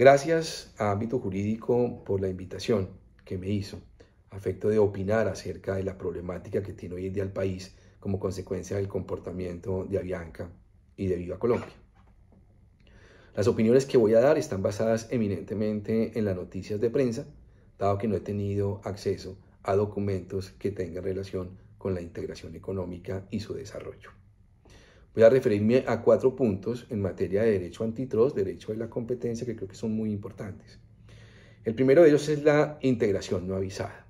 Gracias a Ámbito Jurídico por la invitación que me hizo, afecto de opinar acerca de la problemática que tiene hoy en día el país como consecuencia del comportamiento de Avianca y de Viva Colombia. Las opiniones que voy a dar están basadas eminentemente en las noticias de prensa, dado que no he tenido acceso a documentos que tengan relación con la integración económica y su desarrollo. Voy a referirme a cuatro puntos en materia de derecho antitrust, derecho de la competencia, que creo que son muy importantes. El primero de ellos es la integración no avisada.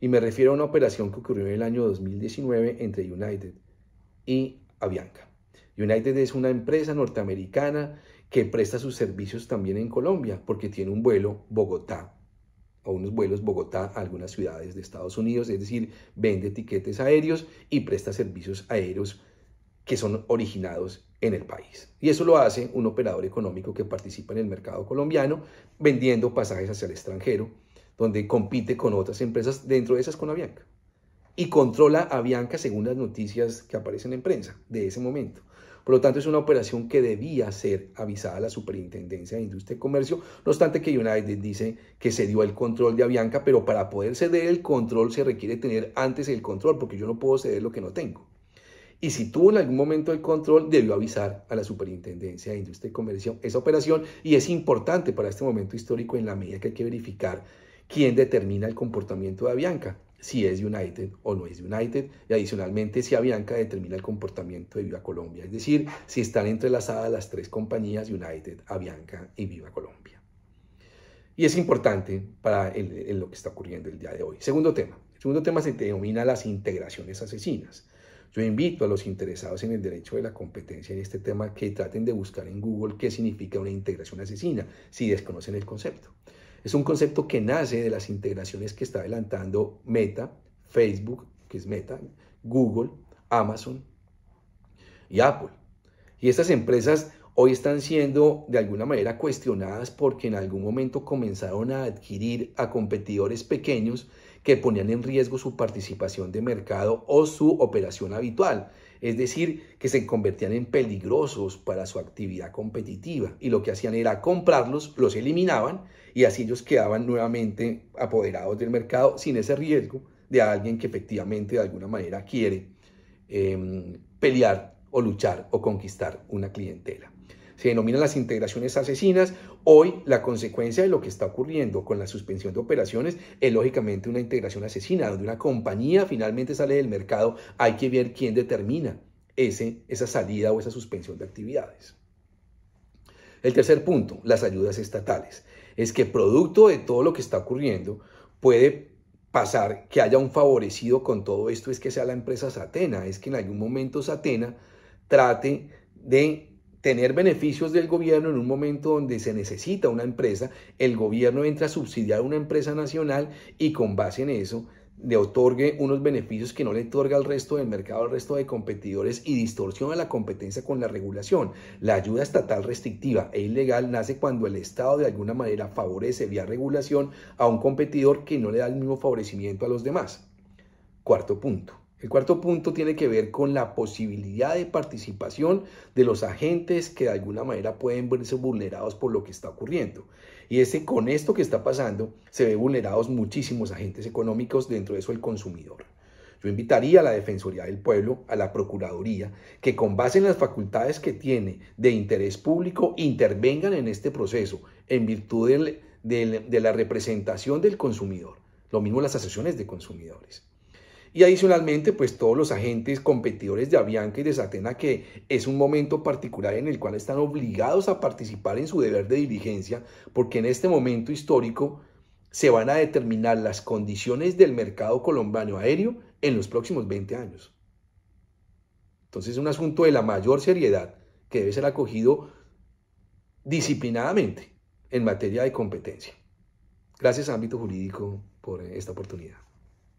Y me refiero a una operación que ocurrió en el año 2019 entre United y Avianca. United es una empresa norteamericana que presta sus servicios también en Colombia, porque tiene un vuelo Bogotá o unos vuelos Bogotá a algunas ciudades de Estados Unidos, es decir, vende tiquetes aéreos y presta servicios aéreos que son originados en el país. Y eso lo hace un operador económico que participa en el mercado colombiano vendiendo pasajes hacia el extranjero, donde compite con otras empresas, dentro de esas con Avianca. Y controla a Avianca según las noticias que aparecen en prensa de ese momento. Por lo tanto, es una operación que debía ser avisada a la Superintendencia de Industria y Comercio, no obstante que United dice que cedió el control de Avianca, pero para poder ceder el control se requiere tener antes el control, porque yo no puedo ceder lo que no tengo y si tuvo en algún momento el control, debió avisar a la Superintendencia de Industria y Comercio esa operación y es importante para este momento histórico en la medida que hay que verificar quién determina el comportamiento de Avianca, si es United o no es United, y adicionalmente si Avianca determina el comportamiento de Viva Colombia, es decir, si están entrelazadas las tres compañías United, Avianca y Viva Colombia. Y es importante para lo que está ocurriendo el día de hoy. Segundo tema. El segundo tema se denomina las integraciones asesinas. Yo invito a los interesados en el derecho de la competencia en este tema que traten de buscar en Google qué significa una integración asesina, si desconocen el concepto. Es un concepto que nace de las integraciones que está adelantando Meta, Facebook, que es Meta, Google, Amazon y Apple. Y estas empresas hoy están siendo de alguna manera cuestionadas porque en algún momento comenzaron a adquirir a competidores pequeños que ponían en riesgo su participación de mercado o su operación habitual, es decir, que se convertían en peligrosos para su actividad competitiva y lo que hacían era comprarlos, los eliminaban y así ellos quedaban nuevamente apoderados del mercado sin ese riesgo de alguien que efectivamente de alguna manera quiere em, pelear o luchar o conquistar una clientela se denominan las integraciones asesinas. Hoy la consecuencia de lo que está ocurriendo con la suspensión de operaciones es lógicamente una integración asesina, donde una compañía finalmente sale del mercado, hay que ver quién determina ese, esa salida o esa suspensión de actividades. El tercer punto, las ayudas estatales, es que producto de todo lo que está ocurriendo puede pasar que haya un favorecido con todo esto es que sea la empresa Satena, es que en algún momento Satena trate de tener beneficios del gobierno en un momento donde se necesita una empresa, el gobierno entra a subsidiar una empresa nacional y con base en eso le otorgue unos beneficios que no le otorga al resto del mercado, al resto de competidores y distorsiona la competencia con la regulación. La ayuda estatal restrictiva e ilegal nace cuando el Estado de alguna manera favorece vía regulación a un competidor que no le da el mismo favorecimiento a los demás. Cuarto punto. El cuarto punto tiene que ver con la posibilidad de participación de los agentes que de alguna manera pueden verse vulnerados por lo que está ocurriendo. Y ese, con esto que está pasando se ven vulnerados muchísimos agentes económicos, dentro de eso el consumidor. Yo invitaría a la Defensoría del Pueblo, a la Procuraduría, que con base en las facultades que tiene de interés público intervengan en este proceso en virtud de la representación del consumidor. Lo mismo las asociaciones de consumidores. Y adicionalmente, pues todos los agentes competidores de Avianca y de Satena, que es un momento particular en el cual están obligados a participar en su deber de diligencia, porque en este momento histórico se van a determinar las condiciones del mercado colombiano aéreo en los próximos 20 años. Entonces es un asunto de la mayor seriedad que debe ser acogido disciplinadamente en materia de competencia. Gracias, ámbito jurídico, por esta oportunidad.